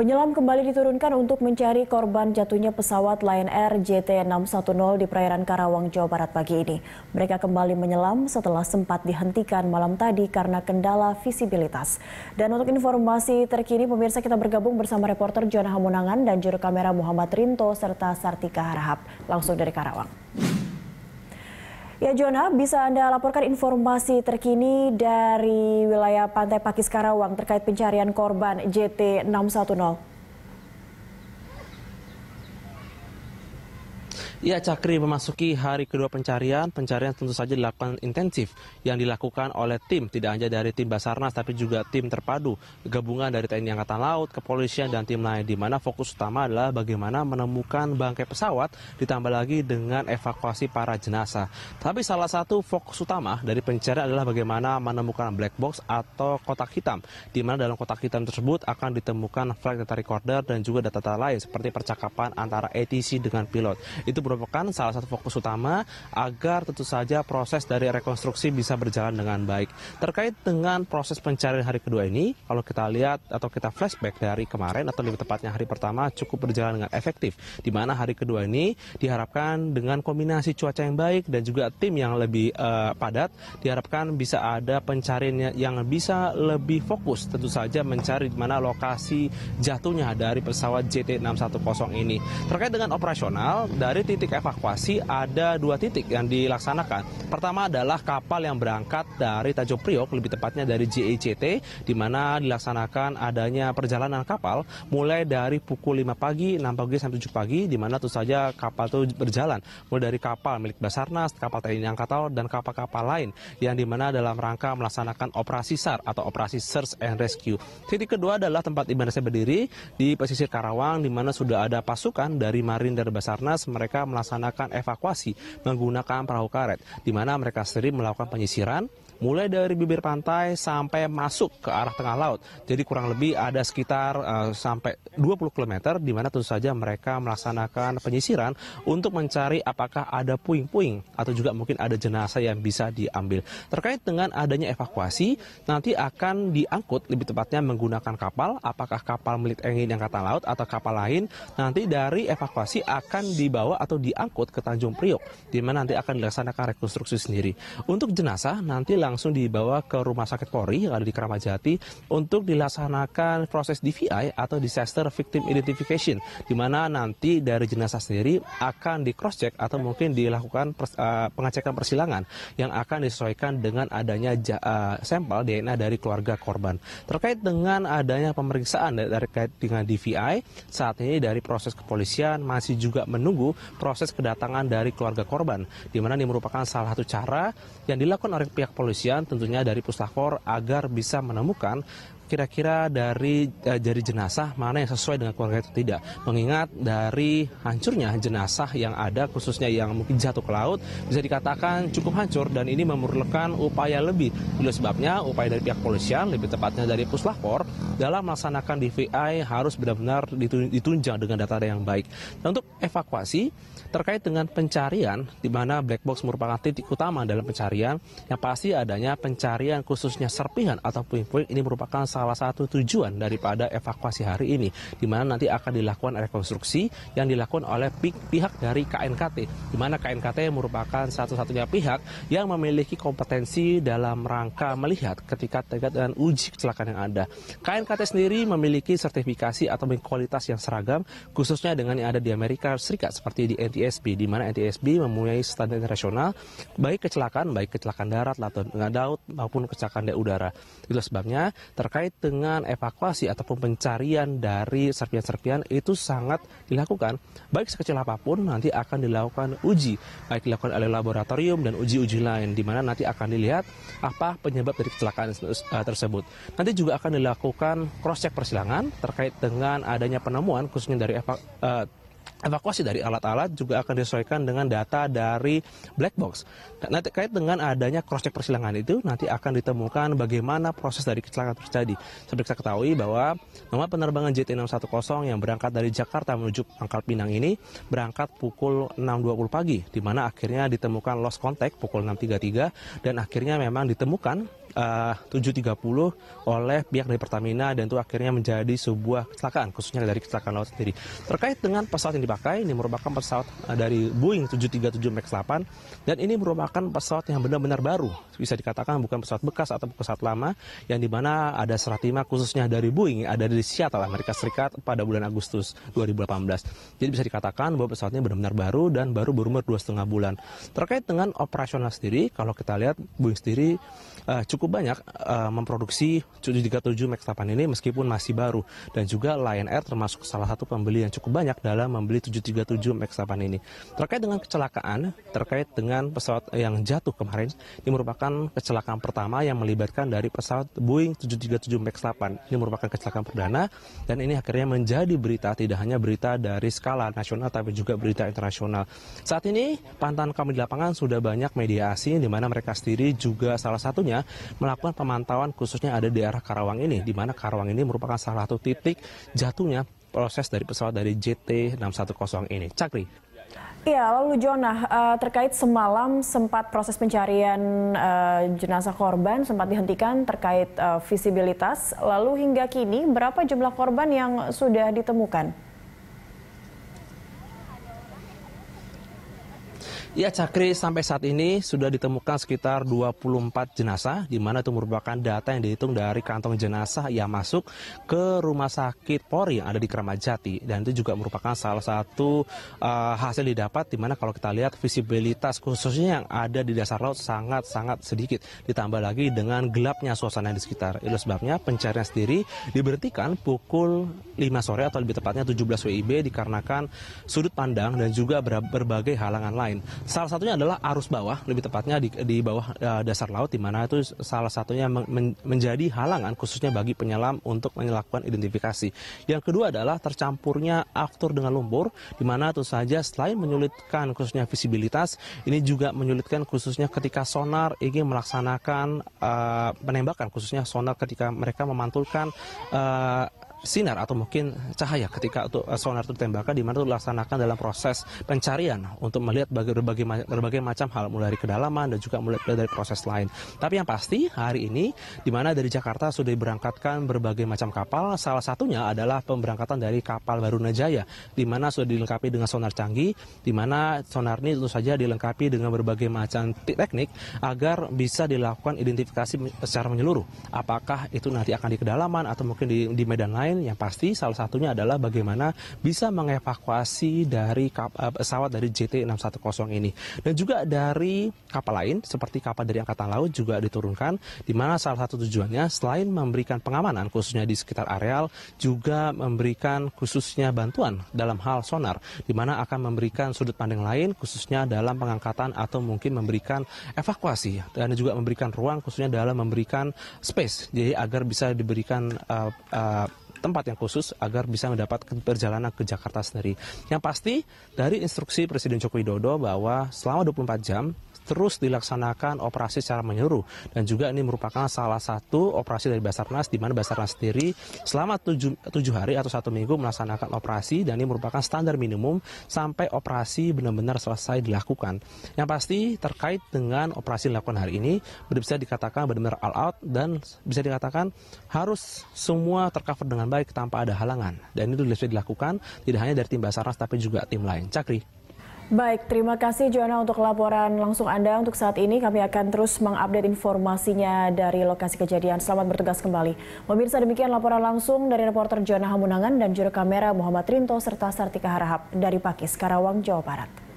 Penyelam kembali diturunkan untuk mencari korban jatuhnya pesawat Lion Air JT610 di perairan Karawang, Jawa Barat pagi ini. Mereka kembali menyelam setelah sempat dihentikan malam tadi karena kendala visibilitas. Dan untuk informasi terkini, pemirsa kita bergabung bersama reporter Jona Hamunangan dan juru kamera Muhammad Rinto serta Sartika Harahap langsung dari Karawang. Ya Jona, bisa Anda laporkan informasi terkini dari wilayah Pantai Pakis Karawang terkait pencarian korban JT 610? Ya, Cakri memasuki hari kedua pencarian. Pencarian tentu saja dilakukan intensif yang dilakukan oleh tim, tidak hanya dari tim Basarnas tapi juga tim terpadu, gabungan dari TNI Angkatan Laut, kepolisian dan tim lain di mana fokus utama adalah bagaimana menemukan bangkai pesawat ditambah lagi dengan evakuasi para jenazah. Tapi salah satu fokus utama dari pencarian adalah bagaimana menemukan black box atau kotak hitam di mana dalam kotak hitam tersebut akan ditemukan flight data recorder dan juga data-data lain seperti percakapan antara ATC dengan pilot. Itu merupakan salah satu fokus utama agar tentu saja proses dari rekonstruksi bisa berjalan dengan baik. Terkait dengan proses pencarian hari kedua ini, kalau kita lihat atau kita flashback dari kemarin atau lebih tepatnya hari pertama cukup berjalan dengan efektif, di mana hari kedua ini diharapkan dengan kombinasi cuaca yang baik dan juga tim yang lebih uh, padat, diharapkan bisa ada pencarian ya, yang bisa lebih fokus tentu saja mencari di mana lokasi jatuhnya dari pesawat JT610 ini. Terkait dengan operasional dari titik titik evakuasi ada dua titik yang dilaksanakan. Pertama adalah kapal yang berangkat dari Tanjung Priok, lebih tepatnya dari JICT, e di mana dilaksanakan adanya perjalanan kapal mulai dari pukul 5 pagi, 6 pagi sampai 7 pagi, di mana tentu saja kapal itu berjalan. Mulai dari kapal milik Basarnas, kapal TNI Angkatan dan kapal-kapal lain yang di mana dalam rangka melaksanakan operasi SAR atau operasi Search and Rescue. Titik kedua adalah tempat ibadah saya berdiri di pesisir Karawang di mana sudah ada pasukan dari Marin dari Basarnas mereka melaksanakan evakuasi menggunakan perahu karet, di mana mereka sendiri melakukan penyisiran mulai dari bibir pantai sampai masuk ke arah tengah laut. Jadi kurang lebih ada sekitar uh, sampai 20 km di mana tentu saja mereka melaksanakan penyisiran untuk mencari apakah ada puing-puing atau juga mungkin ada jenazah yang bisa diambil. Terkait dengan adanya evakuasi, nanti akan diangkut lebih tepatnya menggunakan kapal, apakah kapal milik Angin Angkatan Laut atau kapal lain, nanti dari evakuasi akan dibawa atau diangkut ke Tanjung Priok, di mana nanti akan dilaksanakan rekonstruksi sendiri. Untuk jenazah nanti langsung langsung dibawa ke rumah sakit Polri yang ada di Keramat Jati untuk dilaksanakan proses DVI atau Disaster Victim Identification di mana nanti dari jenazah sendiri akan di cross check atau mungkin dilakukan pers uh, pengecekan persilangan yang akan disesuaikan dengan adanya ja uh, sampel DNA dari keluarga korban. Terkait dengan adanya pemeriksaan dari terkait dengan DVI saat ini dari proses kepolisian masih juga menunggu proses kedatangan dari keluarga korban di mana ini merupakan salah satu cara yang dilakukan oleh pihak polisi kepolisian tentunya dari puslakor agar bisa menemukan kira-kira dari uh, jari jenazah mana yang sesuai dengan keluarga itu tidak. Mengingat dari hancurnya jenazah yang ada khususnya yang mungkin jatuh ke laut bisa dikatakan cukup hancur dan ini memerlukan upaya lebih. Oleh sebabnya upaya dari pihak polisian lebih tepatnya dari Puslapor dalam melaksanakan DVI harus benar-benar ditunjang dengan data yang baik. Dan untuk evakuasi terkait dengan pencarian di mana black box merupakan titik utama dalam pencarian yang pasti adanya pencarian khususnya serpihan atau puing-puing ini merupakan salah salah satu tujuan daripada evakuasi hari ini, di mana nanti akan dilakukan rekonstruksi yang dilakukan oleh pihak dari KNKT, di mana KNKT merupakan satu-satunya pihak yang memiliki kompetensi dalam rangka melihat ketika tegak dengan uji kecelakaan yang ada. KNKT sendiri memiliki sertifikasi atau kualitas yang seragam, khususnya dengan yang ada di Amerika Serikat seperti di NTSB, di mana NTSB mempunyai standar internasional baik kecelakaan, baik kecelakaan darat, laut maupun kecelakaan udara. Itu sebabnya terkait terkait dengan evakuasi ataupun pencarian dari serpian-serpian itu sangat dilakukan. Baik sekecil apapun nanti akan dilakukan uji, baik dilakukan oleh laboratorium dan uji-uji lain di mana nanti akan dilihat apa penyebab dari kecelakaan tersebut. Eh, nanti juga akan dilakukan cross check persilangan terkait dengan adanya penemuan khususnya dari evakuasi eh, evakuasi dari alat-alat juga akan disesuaikan dengan data dari black box. Nah, kait dengan adanya cross check persilangan itu nanti akan ditemukan bagaimana proses dari kecelakaan terjadi. Seperti kita ketahui bahwa nomor penerbangan JT610 yang berangkat dari Jakarta menuju Pangkal Pinang ini berangkat pukul 6.20 pagi di mana akhirnya ditemukan lost contact pukul 6.33 dan akhirnya memang ditemukan Eh, uh, 7.30 oleh pihak dari Pertamina dan itu akhirnya menjadi sebuah kecelakaan khususnya dari kecelakaan laut sendiri. Terkait dengan pesawat yang dipakai ini merupakan pesawat eh, dari Boeing 737 MAX 8 dan ini merupakan pesawat yang benar-benar baru. Bisa dikatakan bukan pesawat bekas atau pesawat lama yang dimana ada serat khususnya dari Boeing ada di Seattle Amerika Serikat pada bulan Agustus 2018. Jadi bisa dikatakan bahwa pesawatnya benar-benar baru dan baru berumur dua setengah bulan. Terkait dengan operasional sendiri, kalau kita lihat Boeing sendiri uh, cukup cukup banyak uh, memproduksi 737 MAX 8 ini meskipun masih baru dan juga Lion Air termasuk salah satu pembeli yang cukup banyak dalam membeli 737 MAX 8 ini. Terkait dengan kecelakaan, terkait dengan pesawat yang jatuh kemarin, ini merupakan kecelakaan pertama yang melibatkan dari pesawat Boeing 737 MAX 8. Ini merupakan kecelakaan perdana dan ini akhirnya menjadi berita tidak hanya berita dari skala nasional tapi juga berita internasional. Saat ini pantan kami di lapangan sudah banyak media asing di mana mereka sendiri juga salah satunya melakukan pemantauan khususnya ada di daerah Karawang ini, di mana Karawang ini merupakan salah satu titik jatuhnya proses dari pesawat dari JT610 ini. Cakri. Ya, lalu Jonah, eh, terkait semalam sempat proses pencarian eh, jenazah korban sempat dihentikan terkait eh, visibilitas. Lalu hingga kini berapa jumlah korban yang sudah ditemukan? Ya, Cakri sampai saat ini sudah ditemukan sekitar 24 jenazah, di mana itu merupakan data yang dihitung dari kantong jenazah yang masuk ke rumah sakit Polri yang ada di Kramajati Dan itu juga merupakan salah satu uh, hasil didapat, di mana kalau kita lihat visibilitas khususnya yang ada di dasar laut sangat-sangat sedikit. Ditambah lagi dengan gelapnya suasana di sekitar. Itu sebabnya pencarian sendiri diberhentikan pukul 5 sore atau lebih tepatnya 17 WIB dikarenakan sudut pandang dan juga berbagai halangan lain. Salah satunya adalah arus bawah, lebih tepatnya di, di bawah uh, dasar laut, di mana itu salah satunya men, menjadi halangan khususnya bagi penyelam untuk melakukan identifikasi. Yang kedua adalah tercampurnya aftur dengan lumpur, di mana tentu saja selain menyulitkan khususnya visibilitas, ini juga menyulitkan khususnya ketika sonar ingin melaksanakan uh, penembakan, khususnya sonar ketika mereka memantulkan uh, sinar atau mungkin cahaya ketika untuk eh, sonar itu ditembakkan di mana itu dilaksanakan dalam proses pencarian untuk melihat berbagai, berbagai macam hal mulai dari kedalaman dan juga mulai dari proses lain. Tapi yang pasti hari ini di mana dari Jakarta sudah diberangkatkan berbagai macam kapal, salah satunya adalah pemberangkatan dari kapal Barunajaya di mana sudah dilengkapi dengan sonar canggih di mana sonar ini tentu saja dilengkapi dengan berbagai macam teknik agar bisa dilakukan identifikasi secara menyeluruh apakah itu nanti akan di kedalaman atau mungkin di, di medan lain lain yang pasti salah satunya adalah bagaimana bisa mengevakuasi dari eh, pesawat dari JT610 ini. Dan juga dari kapal lain seperti kapal dari Angkatan Laut juga diturunkan di mana salah satu tujuannya selain memberikan pengamanan khususnya di sekitar areal juga memberikan khususnya bantuan dalam hal sonar di mana akan memberikan sudut pandang lain khususnya dalam pengangkatan atau mungkin memberikan evakuasi dan juga memberikan ruang khususnya dalam memberikan space jadi agar bisa diberikan uh, uh, tempat yang khusus agar bisa mendapatkan perjalanan ke Jakarta sendiri. Yang pasti dari instruksi Presiden Joko Widodo bahwa selama 24 jam terus dilaksanakan operasi secara menyeluruh dan juga ini merupakan salah satu operasi dari Basarnas di mana Basarnas sendiri selama tujuh, tujuh hari atau satu minggu melaksanakan operasi dan ini merupakan standar minimum sampai operasi benar-benar selesai dilakukan. Yang pasti terkait dengan operasi yang dilakukan hari ini bisa dikatakan benar-benar all out dan bisa dikatakan harus semua tercover dengan baik tanpa ada halangan dan itu sudah dilakukan tidak hanya dari tim Basarnas tapi juga tim lain. Cakri. Baik, terima kasih Joanna untuk laporan langsung Anda. Untuk saat ini kami akan terus mengupdate informasinya dari lokasi kejadian. Selamat bertugas kembali. Pemirsa demikian laporan langsung dari reporter Joanna Hamunangan dan juru kamera Muhammad Rinto serta Sartika Harahap dari Pakis, Karawang, Jawa Barat.